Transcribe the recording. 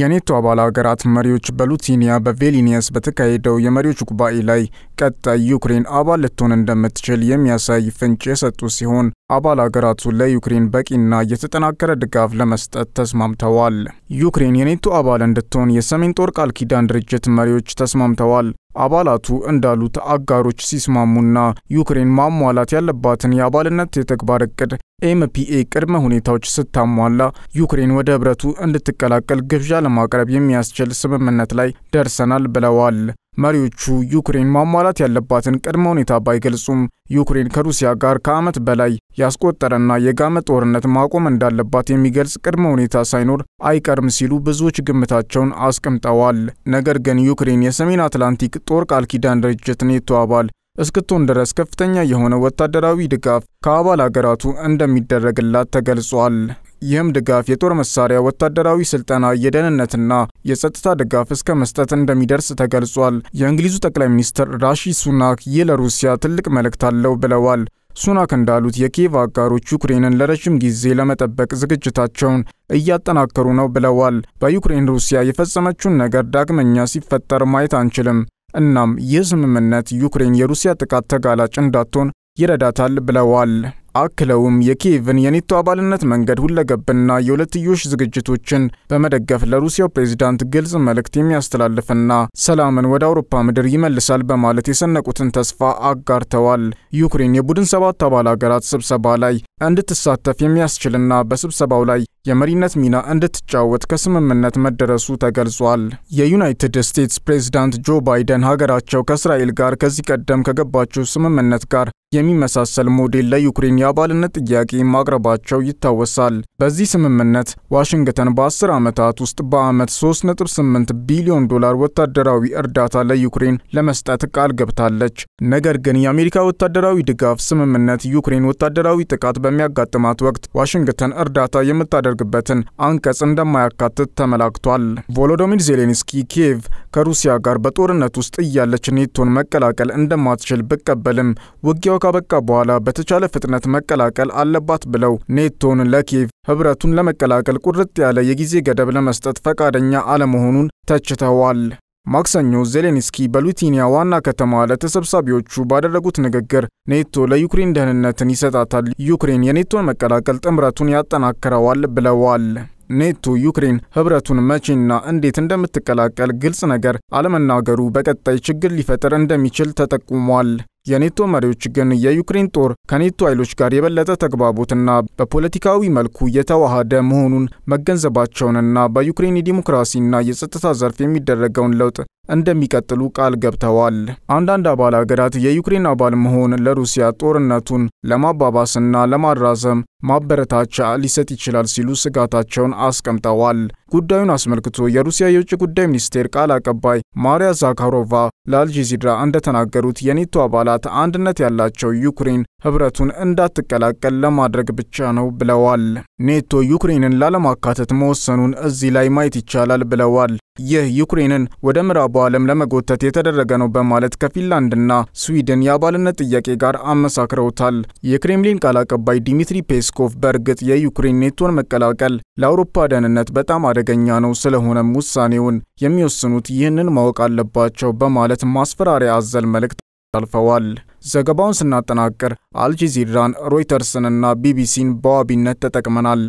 የኔቶ አባል ሀገራት መሪዎች በሉቲኒያ በቬሊኒየስ በተካሄደው የመሪዎች ጉባኤ ላይ ቀጣይ ዩክሬን አባል ልትሆን እንደምትችል የሚያሳይ ፍንጭ የሰጡ ሲሆን አባል አገራቱ ለዩክሬን በቂና የተጠናከረ ድጋፍ ለመስጠት ተስማምተዋል። ዩክሬን የኔቶ አባል እንድትሆን የሰሜን ጦር ቃል ኪዳን ድርጅት መሪዎች ተስማምተዋል። አባላቱ እንዳሉት አጋሮች ሲስማሙና ዩክሬን ማሟላት ያለባትን የአባልነት የተግባር እቅድ ኤምፒኤ ቅድመ ሁኔታዎች ስታሟላ ዩክሬን ወደ ህብረቱ እንድትቀላቀል ግብዣ ለማቅረብ የሚያስችል ስምምነት ላይ ደርሰናል ብለዋል። መሪዎቹ ዩክሬን ማሟላት ያለባትን ቅድመ ሁኔታ ባይገልጹም ዩክሬን ከሩሲያ ጋር ከዓመት በላይ ያስቆጠረና የጋመ ጦርነት ማቆም እንዳለባት የሚገልጽ ቅድመ ሁኔታ ሳይኖር አይቀርም ሲሉ ብዙዎች ግምታቸውን አስቀምጠዋል። ነገር ግን ዩክሬን የሰሜን አትላንቲክ ጦር ቃል ኪዳን ድርጅት ኔቶ አባል እስክትሆን ድረስ ከፍተኛ የሆነ ወታደራዊ ድጋፍ ከአባል አገራቱ እንደሚደረግላት ተገልጿል። ይህም ድጋፍ የጦር መሳሪያ፣ ወታደራዊ ስልጠና፣ የደህንነትና የጸጥታ ድጋፍ እስከ መስጠት እንደሚደርስ ተገልጿል። የእንግሊዙ ጠቅላይ ሚኒስትር ራሺ ሱናክ ይህ ለሩሲያ ትልቅ መልእክት አለው ብለዋል። ሱናክ እንዳሉት የኪየቭ አጋሮች ዩክሬንን ለረዥም ጊዜ ለመጠበቅ ዝግጅታቸውን እያጠናከሩ ነው ብለዋል። በዩክሬን ሩሲያ የፈጸመችውን ነገር ዳግመኛ ሲፈጠር ማየት አንችልም። እናም ይህ ስምምነት ዩክሬን የሩሲያ ጥቃት ተጋላጭ እንዳትሆን ይረዳታል ብለዋል። አክለውም የኪየቭን የኔቶ አባልነት መንገድ ሁለገብና የሁለትዮሽ ዝግጅቶችን በመደገፍ ለሩሲያው ፕሬዚዳንት ግልጽ መልእክት የሚያስተላልፍና ሰላምን ወደ አውሮፓ ምድር ይመልሳል በማለት የሰነቁትን ተስፋ አጋርተዋል። ዩክሬን የቡድን ሰባት አባል ሀገራት ስብሰባ ላይ እንድትሳተፍ የሚያስችልና በስብሰባው ላይ የመሪነት ሚና እንድትጫወት ከስምምነት መደረሱ ተገልጿል። የዩናይትድ ስቴትስ ፕሬዝዳንት ጆ ባይደን ሀገራቸው ከእስራኤል ጋር ከዚህ ቀደም ከገባቸው ስምምነት ጋር የሚመሳሰል ሞዴል ለዩክሬን የአባልነት ጥያቄ ማቅረባቸው ይታወሳል። በዚህ ስምምነት ዋሽንግተን በ10 ዓመታት ውስጥ በዓመት 3.8 ቢሊዮን ዶላር ወታደራዊ እርዳታ ለዩክሬን ለመስጠት ቃል ገብታለች። ነገር ግን የአሜሪካ ወታደራዊ ድጋፍ ስምምነት ዩክሬን ወታደራዊ ጥቃት በሚያጋጥማት ወቅት ዋሽንግተን እርዳታ የምታደርግ የሚደረግበትን አንቀጽ እንደማያካትት ተመላክቷል። ቮሎዶሚር ዜሌንስኪ ኪየቭ ከሩሲያ ጋር በጦርነት ውስጥ እያለች ኔቶን መቀላቀል እንደማትችል ብቀበልም ውጊያው ካበቃ በኋላ በተቻለ ፍጥነት መቀላቀል አለባት ብለው ኔቶን ለኪየቭ ህብረቱን ለመቀላቀል ቁርጥ ያለ የጊዜ ገደብ ለመስጠት ፈቃደኛ አለመሆኑን ተችተዋል። ማክሰኞ ዜሌንስኪ በሉቲኒያ ዋና ከተማ ለተሰብሳቢዎቹ ባደረጉት ንግግር ኔቶ ለዩክሬን ደህንነትን ይሰጣታል፣ ዩክሬን የኔቶን መቀላቀል ጥምረቱን ያጠናክረዋል ብለዋል። ኔቶ ዩክሬን ህብረቱን መቼና እንዴት እንደምትቀላቀል ግልጽ ነገር አለመናገሩ በቀጣይ ችግር ሊፈጥር እንደሚችል ተጠቁሟል። የኔቶ መሪዎች ግን የዩክሬን ጦር ከኔቶ ኃይሎች ጋር የበለጠ ተግባቦትና በፖለቲካዊ መልኩ የተዋሃደ መሆኑን መገንዘባቸውንና በዩክሬን የዲሞክራሲና የጸጥታ ዘርፍ የሚደረገውን ለውጥ እንደሚቀጥሉ ቃል ገብተዋል። አንዳንድ አባል አገራት የዩክሬን አባል መሆን ለሩሲያ ጦርነቱን ለማባባስና ለማራዘም ማበረታቻ ሊሰጥ ይችላል ሲሉ ስጋታቸውን አስቀምጠዋል። ጉዳዩን አስመልክቶ የሩሲያ የውጭ ጉዳይ ሚኒስቴር ቃል አቀባይ ማሪያ ዛካሮቫ ለአልጀዚራ እንደተናገሩት የኔቶ አባላት አንድነት ያላቸው ዩክሬን ህብረቱን እንዳትቀላቀል ለማድረግ ብቻ ነው ብለዋል። ኔቶ ዩክሬንን ላለማካተት መወሰኑን እዚህ ላይ ማየት ይቻላል ብለዋል። ይህ ዩክሬንን ወደ ምዕራቡ ዓለም ለመጎተት የተደረገ ነው በማለት ከፊንላንድና ስዊድን የአባልነት ጥያቄ ጋር አመሳክረውታል። የክሬምሊን ቃል አቀባይ ዲሚትሪ ፔስኮቭ በእርግጥ የዩክሬን ኔቶን መቀላቀል ለአውሮፓ ደህንነት በጣም አደገኛ ነው፣ ስለሆነም ውሳኔውን የሚወስኑት ይህንን ማወቅ አለባቸው በማለት ማስፈራሪያ አዘል መልእክት አልፈዋል። ዘገባውን ስናጠናቅር አልጀዚራን ሮይተርስንና ቢቢሲን በዋቢነት ተጠቅመናል።